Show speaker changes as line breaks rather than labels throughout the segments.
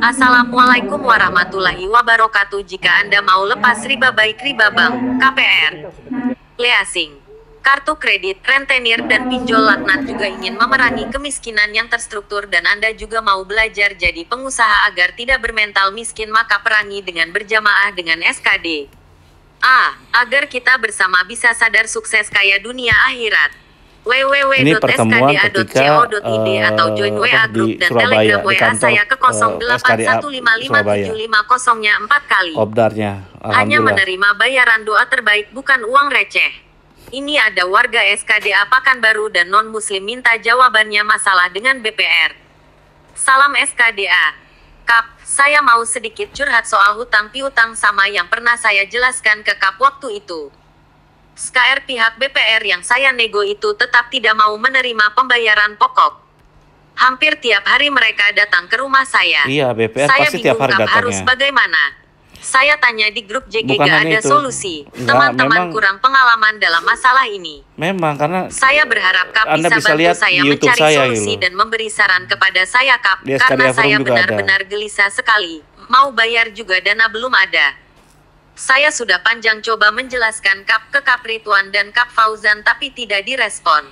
Assalamualaikum warahmatullahi wabarakatuh Jika Anda mau lepas riba baik riba bank, KPR, leasing, kartu kredit, rentenir, dan pinjol laknat juga ingin memerangi kemiskinan yang terstruktur dan Anda juga mau belajar jadi pengusaha agar tidak bermental miskin maka perangi dengan berjamaah dengan SKD. A. Agar kita bersama bisa sadar sukses kaya dunia akhirat ini pertemuan
ketika eh, atau join WA di Surabaya di kantor saya ke 08155750 eh,
Surabaya. kali.
Obdarnya, hanya menerima
bayaran doa terbaik bukan uang receh. Ini ada warga SKDA baru dan non-muslim minta jawabannya masalah dengan BPR. Salam SKDA. Kap, saya mau sedikit curhat soal hutang piutang sama yang pernah saya jelaskan ke Kap waktu itu. SKR pihak BPR yang saya nego itu tetap tidak mau menerima pembayaran pokok. Hampir tiap hari mereka datang ke rumah saya. Iya, BPR saya pasti tiap hari datangnya. harus bagaimana? Saya tanya di grup JG Bukan ada itu. solusi. Teman-teman kurang pengalaman dalam masalah ini.
Memang karena
saya berharap kap bisa, bisa lihat saya mencari saya, solusi gitu. dan memberi saran kepada saya kap. karena saya benar-benar gelisah sekali. Mau bayar juga dana belum ada. Saya sudah panjang coba menjelaskan Kap ke Kap Rituan dan Kap Fauzan tapi tidak direspon.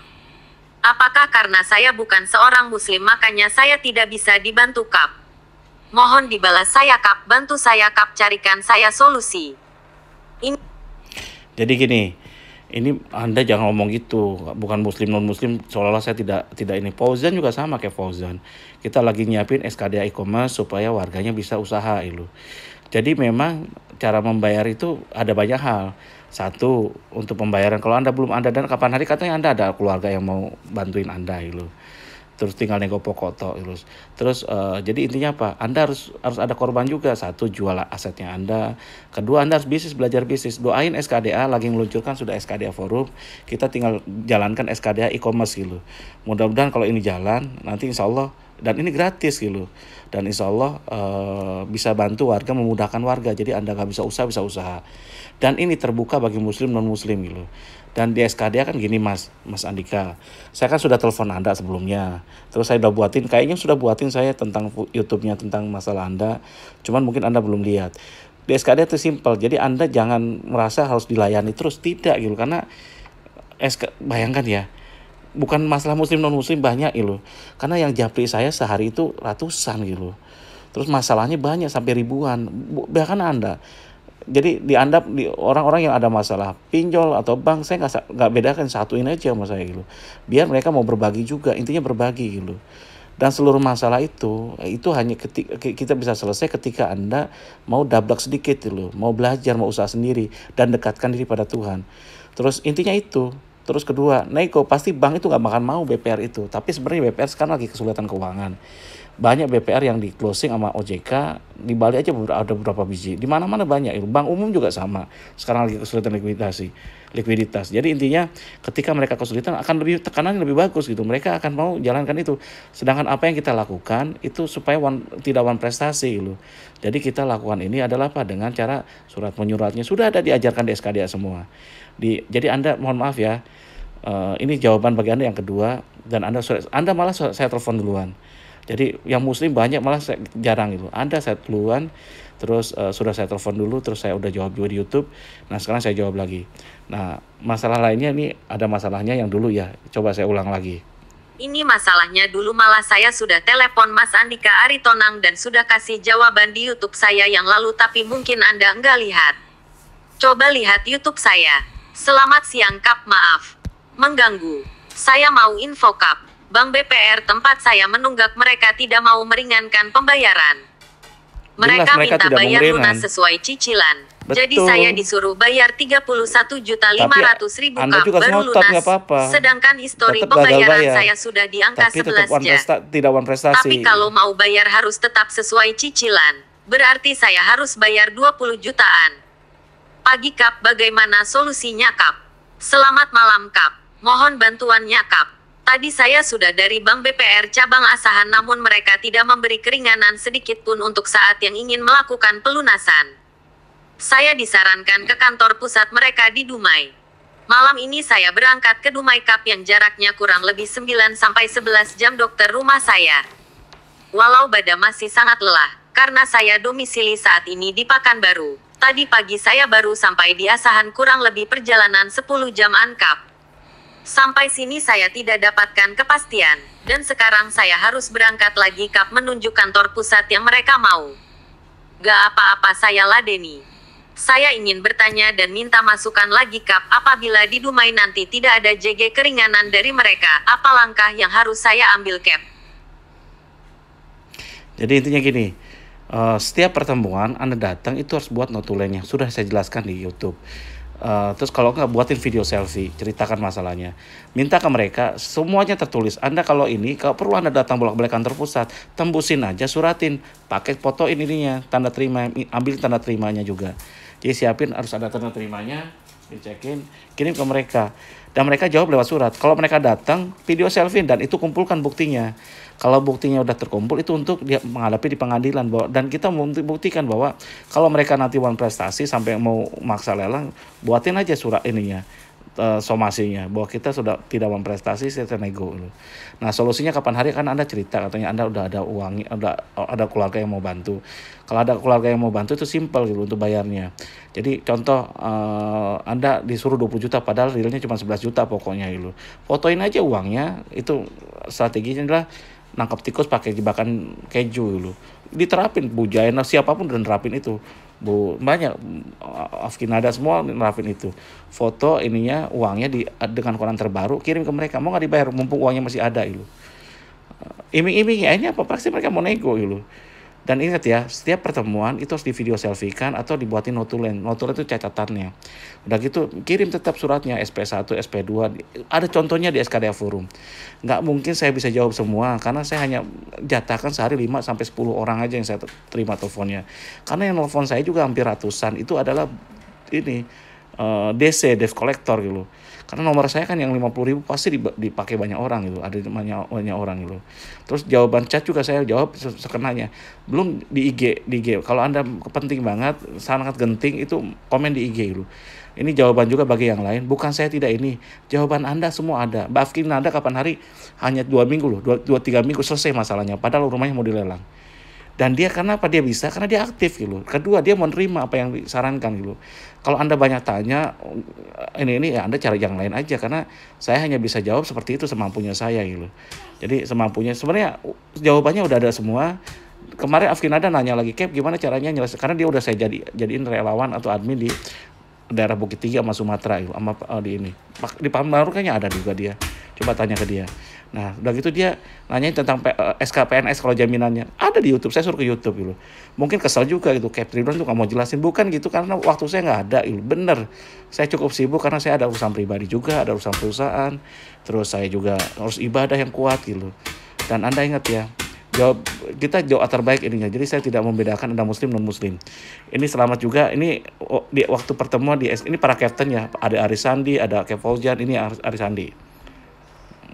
Apakah karena saya bukan seorang muslim makanya saya tidak bisa dibantu Kap? Mohon dibalas saya Kap, bantu saya Kap carikan saya solusi. Ini...
Jadi gini, ini anda jangan ngomong gitu bukan muslim non muslim seolah-olah saya tidak tidak ini Fauzan juga sama kayak Fauzan kita lagi nyiapin SKDA e-commerce supaya warganya bisa usaha itu jadi memang cara membayar itu ada banyak hal. Satu, untuk pembayaran kalau Anda belum ada dan kapan hari katanya Anda ada keluarga yang mau bantuin Anda gitu. Terus tinggal nego pokok toh gitu. terus Terus uh, jadi intinya apa? Anda harus harus ada korban juga. Satu, jual asetnya Anda. Kedua, Anda harus bisnis, belajar bisnis. Doain SKDA lagi meluncurkan sudah SKDA forum. Kita tinggal jalankan SKDA e-commerce gitu. Mudah-mudahan kalau ini jalan nanti insya Allah dan ini gratis gitu dan insya Allah uh, bisa bantu warga memudahkan warga jadi anda nggak bisa usaha bisa usaha dan ini terbuka bagi muslim non muslim gitu dan di SKD kan gini mas mas Andika saya kan sudah telepon anda sebelumnya terus saya udah buatin kayaknya sudah buatin saya tentang YouTube-nya tentang masalah anda cuman mungkin anda belum lihat di SKD itu simple jadi anda jangan merasa harus dilayani terus tidak gitu karena SK bayangkan ya bukan masalah muslim non muslim banyak gitu Karena yang japri saya sehari itu ratusan gitu Terus masalahnya banyak sampai ribuan, bahkan Anda. Jadi dianggap di orang-orang yang ada masalah pinjol atau bank saya nggak nggak bedakan satuin aja sama saya gitu. Biar mereka mau berbagi juga, intinya berbagi gitu. Dan seluruh masalah itu itu hanya ketika, kita bisa selesai ketika Anda mau dablak sedikit gitu, mau belajar, mau usaha sendiri dan dekatkan diri pada Tuhan. Terus intinya itu, Terus kedua, nego pasti bank itu nggak makan mau BPR itu. Tapi sebenarnya BPR sekarang lagi kesulitan keuangan banyak BPR yang di closing sama OJK di Bali aja ada beberapa biji di mana mana banyak bank umum juga sama sekarang lagi kesulitan likuidasi likuiditas jadi intinya ketika mereka kesulitan akan lebih tekanan lebih bagus gitu mereka akan mau jalankan itu sedangkan apa yang kita lakukan itu supaya one, tidak one prestasi gitu jadi kita lakukan ini adalah apa dengan cara surat menyuratnya sudah ada diajarkan di SKDA semua di jadi anda mohon maaf ya uh, ini jawaban bagi anda yang kedua dan anda anda malah saya telepon duluan jadi yang muslim banyak malah saya jarang itu. Anda saya duluan, terus uh, sudah saya telepon dulu, terus saya udah jawab juga di YouTube. Nah sekarang saya jawab lagi. Nah masalah lainnya ini ada masalahnya yang dulu ya. Coba saya ulang lagi.
Ini masalahnya dulu malah saya sudah telepon Mas Andika Aritonang dan sudah kasih jawaban di YouTube saya yang lalu tapi mungkin Anda enggak lihat. Coba lihat YouTube saya. Selamat siang Kap, maaf. Mengganggu. Saya mau info Kap. Bank BPR tempat saya menunggak mereka tidak mau meringankan pembayaran.
Mereka, Jelas, mereka minta bayar lunas
sesuai cicilan. Betul. Jadi saya disuruh bayar 31 juta 500 ribu Anda baru lunas. Apa -apa. Sedangkan histori tetap pembayaran saya sudah di angka Tapi 11 ya.
tidak prestasi. Tapi kalau
mau bayar harus tetap sesuai cicilan. Berarti saya harus bayar 20 jutaan. Pagi Kap, bagaimana solusinya Kap? Selamat malam Kap. Mohon bantuannya Kap. Tadi saya sudah dari Bank BPR cabang asahan namun mereka tidak memberi keringanan sedikit pun untuk saat yang ingin melakukan pelunasan. Saya disarankan ke kantor pusat mereka di Dumai. Malam ini saya berangkat ke Dumai Cup yang jaraknya kurang lebih 9 sampai 11 jam dokter rumah saya. Walau badan masih sangat lelah, karena saya domisili saat ini di Pakanbaru. Tadi pagi saya baru sampai di Asahan kurang lebih perjalanan 10 jam ankap. Sampai sini saya tidak dapatkan kepastian, dan sekarang saya harus berangkat lagi kap menuju kantor pusat yang mereka mau. Gak apa-apa saya ladeni. Saya ingin bertanya dan minta masukan lagi kap apabila di Dumai nanti tidak ada JG keringanan dari mereka, apa langkah yang harus saya ambil cap?
Jadi intinya gini, uh, setiap pertemuan Anda datang itu harus buat notulen yang sudah saya jelaskan di YouTube. Uh, terus kalau nggak buatin video selfie, ceritakan masalahnya. Minta ke mereka, semuanya tertulis. Anda kalau ini, kalau perlu Anda datang bolak-balik kantor pusat, tembusin aja, suratin, pakai fotoin ininya, tanda terima, ambil tanda terimanya juga. Jadi siapin harus ada tanda terimanya, dicekin, kirim ke mereka. Dan mereka jawab lewat surat. Kalau mereka datang, video selfie dan itu kumpulkan buktinya. Kalau buktinya sudah terkumpul itu untuk dia menghadapi di pengadilan bahwa dan kita membuktikan bahwa kalau mereka nanti wan prestasi sampai mau maksa lelang, buatin aja surat ininya uh, somasinya bahwa kita sudah tidak memprestasi saya nego nah solusinya kapan hari kan anda cerita katanya anda udah ada uang ada ada keluarga yang mau bantu kalau ada keluarga yang mau bantu itu simpel gitu untuk bayarnya jadi contoh uh, anda disuruh 20 juta padahal realnya cuma 11 juta pokoknya gitu fotoin aja uangnya itu strateginya adalah nangkap tikus pakai jebakan keju gitu diterapin bujain siapapun dan terapin itu bu banyak Afkin ada semua nerapin itu foto ininya uangnya di dengan koran terbaru kirim ke mereka mau nggak dibayar mumpung uangnya masih ada itu iming-iming ini apa pasti mereka mau nego itu dan ingat ya, setiap pertemuan itu harus di video selfie kan atau dibuatin notulen. Notulen itu catatannya. Udah gitu kirim tetap suratnya SP1, SP2. Ada contohnya di SKDA Forum. Nggak mungkin saya bisa jawab semua karena saya hanya jatahkan sehari 5 sampai 10 orang aja yang saya terima teleponnya. Karena yang nelfon saya juga hampir ratusan. Itu adalah ini uh, eh, DC dev collector gitu karena nomor saya kan yang 50 ribu pasti dipakai banyak orang gitu ada banyak banyak orang gitu terus jawaban chat juga saya jawab sekenanya belum di IG di IG kalau anda penting banget sangat genting itu komen di IG gitu ini jawaban juga bagi yang lain bukan saya tidak ini jawaban anda semua ada Bafkin anda kapan hari hanya dua minggu loh dua, dua tiga minggu selesai masalahnya padahal rumahnya mau dilelang dan dia karena apa dia bisa karena dia aktif gitu kedua dia menerima apa yang disarankan gitu kalau anda banyak tanya ini ini ya anda cari yang lain aja karena saya hanya bisa jawab seperti itu semampunya saya gitu jadi semampunya sebenarnya jawabannya udah ada semua kemarin ada nanya lagi Cap gimana caranya nyelesa karena dia udah saya jadi jadiin relawan atau admin di daerah Bukit Tinggi sama Sumatera gitu, sama eh, di ini di Pekanbaru kayaknya ada juga dia coba tanya ke dia Nah, udah gitu dia nanya tentang SKPNS eh, kalau jaminannya. Ada di YouTube, saya suruh ke YouTube gitu. Mungkin kesel juga gitu, Cap Tribun tuh mau jelasin. Bukan gitu, karena waktu saya nggak ada gitu. Bener, saya cukup sibuk karena saya ada urusan pribadi juga, ada urusan perusahaan. Terus saya juga harus ibadah yang kuat gitu. Dan Anda ingat ya, jawab kita doa terbaik ininya. Jadi saya tidak membedakan Anda muslim non muslim. Ini selamat juga ini di waktu pertemuan di ini para captain ya, ada Arisandi, ada Kevoljan, ini Arisandi. Sandi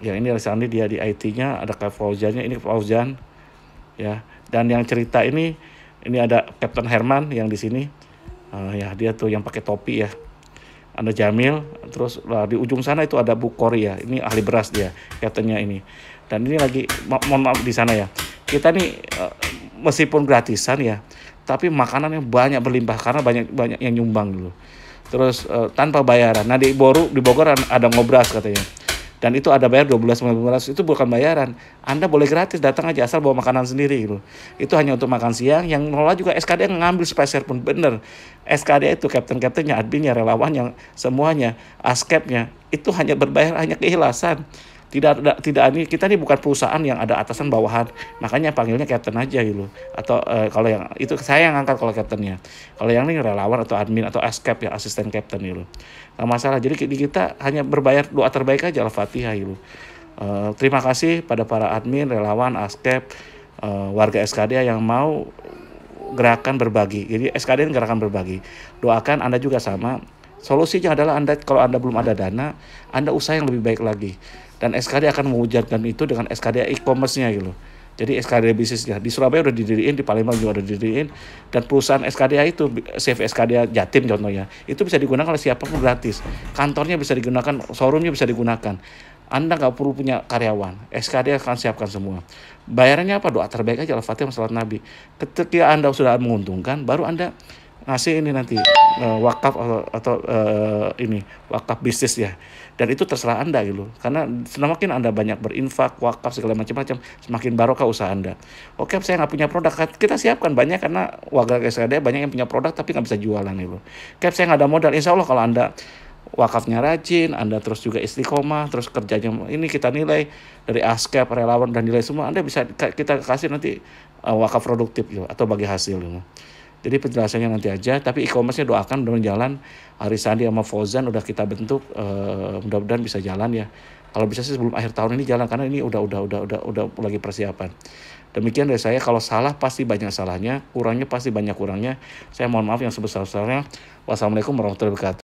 yang ini Sandi dia di IT-nya ada Kak ini Fauzan ya dan yang cerita ini ini ada Captain Herman yang di sini uh, ya dia tuh yang pakai topi ya ada Jamil terus lah, di ujung sana itu ada Bu Kori ya ini ahli beras dia katanya ini dan ini lagi mohon maaf di sana ya kita nih uh, meskipun gratisan ya tapi makanannya banyak berlimpah karena banyak banyak yang nyumbang dulu terus uh, tanpa bayaran nah di Boru di Bogor ada ngobras katanya dan itu ada bayar belas, itu bukan bayaran Anda boleh gratis datang aja asal bawa makanan sendiri gitu itu hanya untuk makan siang yang ngelola juga SKD yang ngambil spacer pun bener SKD itu kapten-kaptennya adminnya yang semuanya askepnya itu hanya berbayar hanya keikhlasan tidak ada tidak ini kita ini bukan perusahaan yang ada atasan bawahan makanya panggilnya captain aja gitu atau uh, kalau yang itu saya yang angkat kalau captainnya kalau yang ini relawan atau admin atau askap ya asisten captain gitu nggak masalah jadi di kita hanya berbayar doa terbaik aja al-fatihah gitu uh, terima kasih pada para admin relawan askap uh, eh, warga SKD yang mau gerakan berbagi jadi SKD ini gerakan berbagi doakan anda juga sama Solusinya adalah Anda kalau Anda belum ada dana, Anda usaha yang lebih baik lagi dan SKD akan mewujudkan itu dengan SKD e-commerce-nya gitu. Jadi SKD bisnisnya di Surabaya udah didirikan di Palembang juga udah didirikan. dan perusahaan SKD itu, CV SKD Jatim contohnya, itu bisa digunakan oleh siapapun gratis. Kantornya bisa digunakan, showroomnya bisa digunakan. Anda nggak perlu punya karyawan, SKD akan siapkan semua. Bayarannya apa? Doa terbaik aja, al fatih salat Nabi. Ketika Anda sudah menguntungkan, baru Anda ngasih ini nanti eh, wakaf atau, atau uh, ini wakaf bisnis ya dan itu terserah anda gitu karena semakin anda banyak berinfak wakaf segala macam-macam semakin barokah usaha anda oke saya nggak punya produk kita siapkan banyak karena warga SKD banyak yang punya produk tapi nggak bisa jualan gitu oke saya nggak ada modal insya Allah kalau anda wakafnya rajin, Anda terus juga istiqomah, terus kerjanya ini kita nilai dari askep, relawan dan nilai semua Anda bisa kita kasih nanti uh, wakaf produktif gitu, atau bagi hasil gitu. Jadi penjelasannya nanti aja. Tapi e-commerce-nya doakan mudah-mudahan jalan. Hari Sandi sama Fozan udah kita bentuk. Uh, mudah-mudahan bisa jalan ya. Kalau bisa sih sebelum akhir tahun ini jalan karena ini udah udah udah udah udah lagi persiapan. Demikian dari saya, kalau salah pasti banyak salahnya, kurangnya pasti banyak kurangnya. Saya mohon maaf yang sebesar-besarnya. Wassalamualaikum warahmatullahi wabarakatuh.